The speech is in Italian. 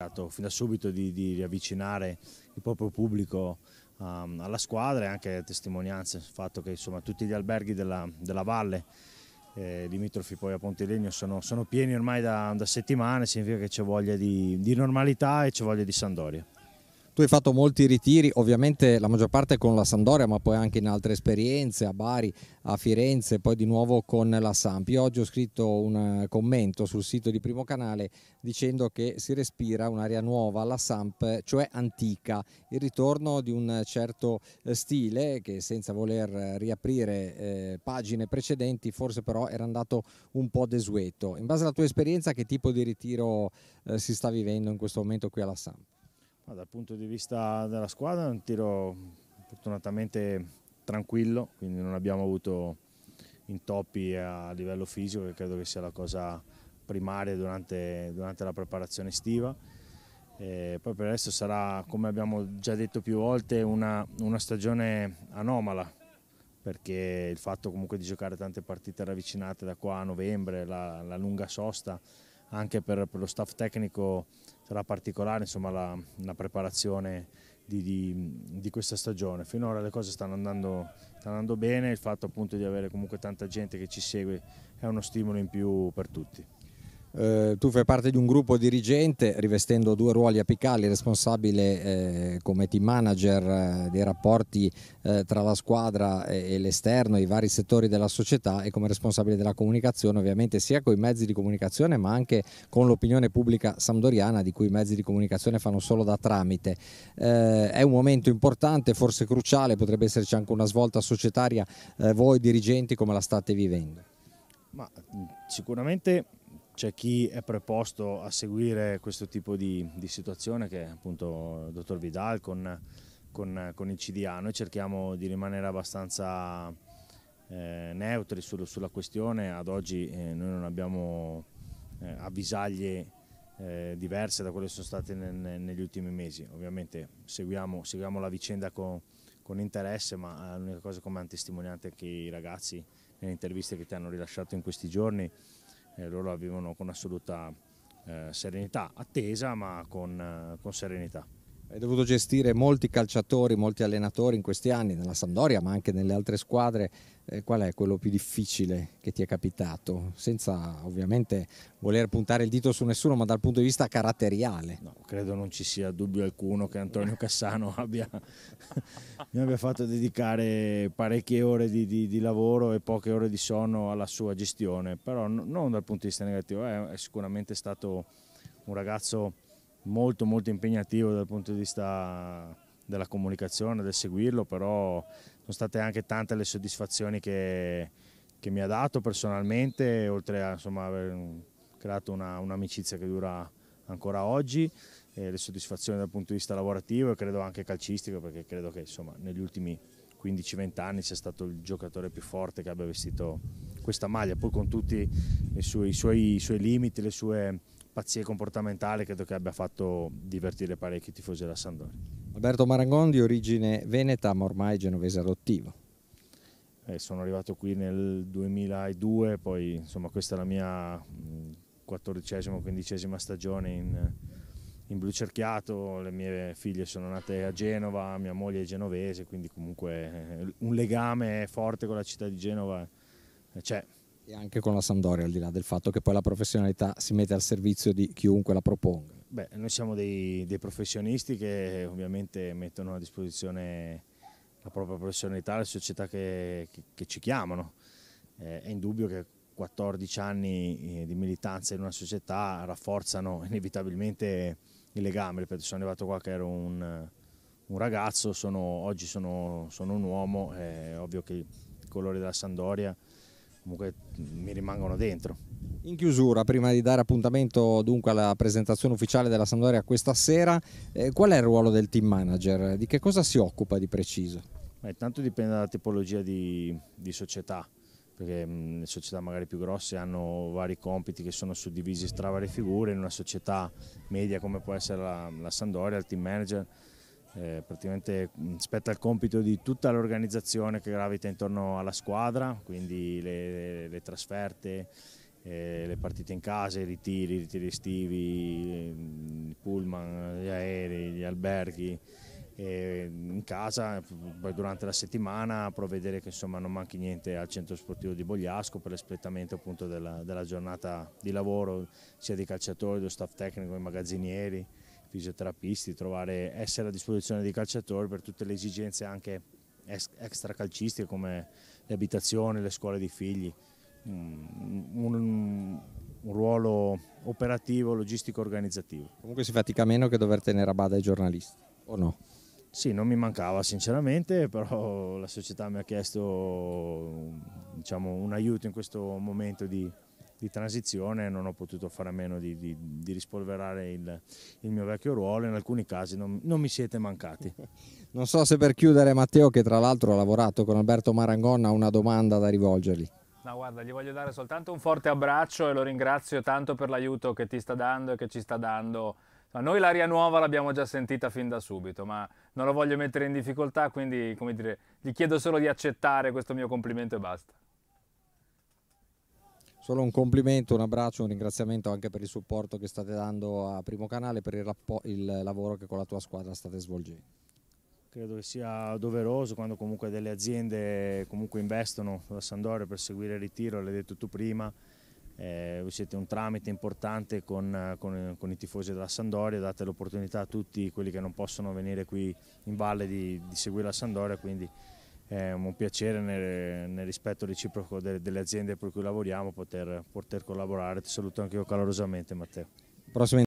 cercato fin da subito di, di riavvicinare il proprio pubblico um, alla squadra e anche testimonianze del fatto che insomma, tutti gli alberghi della, della valle eh, limitrofi poi a Pontilegno sono, sono pieni ormai da, da settimane, significa che c'è voglia di, di normalità e c'è voglia di Sandoria. Tu hai fatto molti ritiri, ovviamente la maggior parte con la Sandoria, ma poi anche in altre esperienze, a Bari, a Firenze, poi di nuovo con la Samp. Io oggi ho scritto un eh, commento sul sito di Primo Canale dicendo che si respira un'area nuova alla Samp, cioè antica, il ritorno di un certo eh, stile che senza voler eh, riaprire eh, pagine precedenti forse però era andato un po' desueto. In base alla tua esperienza che tipo di ritiro eh, si sta vivendo in questo momento qui alla Samp? Ma dal punto di vista della squadra è un tiro fortunatamente tranquillo, quindi non abbiamo avuto intoppi a livello fisico che credo che sia la cosa primaria durante, durante la preparazione estiva. E poi per il resto sarà, come abbiamo già detto più volte, una, una stagione anomala perché il fatto comunque di giocare tante partite ravvicinate da qua a novembre, la, la lunga sosta, anche per, per lo staff tecnico sarà particolare insomma, la, la, preparazione di, di, di, questa stagione. Finora le cose stanno andando, stanno andando bene, il fatto appunto di avere comunque tanta gente che ci segue è uno stimolo in più per tutti. Eh, tu fai parte di un gruppo dirigente rivestendo due ruoli apicali, responsabile eh, come team manager eh, dei rapporti eh, tra la squadra e, e l'esterno, i vari settori della società e come responsabile della comunicazione ovviamente sia con i mezzi di comunicazione ma anche con l'opinione pubblica samdoriana di cui i mezzi di comunicazione fanno solo da tramite. Eh, è un momento importante, forse cruciale, potrebbe esserci anche una svolta societaria, eh, voi dirigenti come la state vivendo? Ma, sicuramente c'è chi è preposto a seguire questo tipo di, di situazione che è appunto il eh, dottor Vidal con, con, eh, con, il CDA. Noi cerchiamo di rimanere abbastanza eh, neutri sul, sulla questione, ad oggi eh, noi non abbiamo eh, avvisaglie eh, diverse da quelle che sono state ne, ne, negli ultimi mesi. Ovviamente seguiamo, seguiamo la vicenda con, con interesse, ma l'unica cosa come hanno testimoniato che i ragazzi nelle interviste che ti hanno rilasciato in questi giorni eh, loro la vivono con assoluta eh, serenità, attesa ma con, eh, con serenità. Hai dovuto gestire molti calciatori, molti allenatori in questi anni, nella Sampdoria ma anche nelle altre squadre. Eh, qual è quello più difficile che ti è capitato? Senza ovviamente voler puntare il dito su nessuno, ma dal punto di vista caratteriale. No, credo non ci sia dubbio alcuno che Antonio Cassano abbia, mi abbia fatto dedicare parecchie ore di, di, di, lavoro e poche ore di sonno alla sua gestione, però non dal punto di vista negativo, eh, è sicuramente stato un ragazzo molto molto impegnativo dal punto di vista della comunicazione, del seguirlo, però sono state anche tante le soddisfazioni che, che mi ha dato personalmente, oltre a insomma, aver mm, creato un'amicizia un che dura ancora oggi, eh, le soddisfazioni dal punto di vista lavorativo e credo anche calcistico, perché credo che insomma, negli ultimi 15-20 anni sia stato il giocatore più forte che abbia vestito questa maglia, pur con tutti i suoi, i suoi, i suoi limiti, le sue pazzia comportamentale credo che abbia fatto divertire parecchi tifosi della Sandoria. Alberto Marangon di origine veneta ma ormai genovese adottivo. Eh, sono arrivato qui nel 2002, poi insomma, questa è la mia quattordicesima, quindicesima stagione in, in blu cerchiato, le mie figlie sono nate a Genova, mia moglie è genovese, quindi comunque eh, un legame forte con la città di Genova c'è. E anche con la Sandoria, al di là del fatto che poi la professionalità si mette al servizio di chiunque la proponga. Beh, noi siamo dei, dei professionisti che ovviamente mettono a disposizione la propria professionalità alle società che, che, che ci chiamano. Eh, è indubbio che 14 anni eh, di militanza in una società rafforzano inevitabilmente il legame. perché sono arrivato qua che ero un, un ragazzo, sono, oggi sono, sono, un uomo, è ovvio che i colori della Sandoria comunque mm, mi rimangono dentro. In chiusura, prima di dare appuntamento dunque alla presentazione ufficiale della Sandoria questa sera, eh, qual è il ruolo del team manager? Di che cosa si occupa di preciso? Beh, tanto dipende dalla tipologia di, di società, perché mh, mm, le società magari più grosse hanno vari compiti che sono suddivisi tra varie figure, in una società media come può essere la, la Sandoria, il team manager eh, praticamente mm, spetta il compito di tutta l'organizzazione che gravita intorno alla squadra, quindi le, le trasferte, eh, le partite in casa, i ritiri, i ritiri estivi, mm, i pullman, gli aerei, gli alberghi. Eh, in casa, poi durante la settimana provvedere che insomma, non manchi niente al centro sportivo di Bogliasco per l'espletamento appunto della, della giornata di lavoro sia dei calciatori, dello staff tecnico, dei magazzinieri, fisioterapisti, trovare, essere a disposizione dei calciatori per tutte le esigenze anche extracalcistiche come le abitazioni, le scuole dei figli. Un, mm, un, un ruolo operativo, logistico, organizzativo. Comunque si fatica meno che dover tenere a bada i giornalisti, o no? Sì, non mi mancava sinceramente, però la società mi ha chiesto diciamo, un aiuto in questo momento di, di transizione non ho potuto fare a meno di, di, di rispolverare il, il, mio vecchio ruolo, in alcuni casi non, non, mi siete mancati. Non so se per chiudere Matteo, che tra l'altro ha lavorato con Alberto Marangon, ha una domanda da rivolgergli. No, guarda, gli voglio dare soltanto un forte abbraccio e lo ringrazio tanto per l'aiuto che ti sta dando e che ci sta dando. Ma noi l'aria nuova l'abbiamo già sentita fin da subito, ma non lo voglio mettere in difficoltà, quindi dire, gli chiedo solo di accettare questo mio complimento e basta. Solo un complimento, un abbraccio, un ringraziamento anche per il supporto che state dando a Primo Canale, per il, il lavoro che con la tua squadra state svolgendo. Credo che sia doveroso quando comunque delle aziende comunque investono la Sandoria per seguire il ritiro, l'hai detto tu prima, eh, voi siete un tramite importante con, con, con i tifosi della Sandoria, date l'opportunità a tutti quelli che non possono venire qui in valle di, di seguire la Sandoria, quindi è un piacere nel, nel rispetto reciproco delle, delle, aziende per cui lavoriamo poter, poter collaborare. Ti saluto anche io calorosamente Matteo.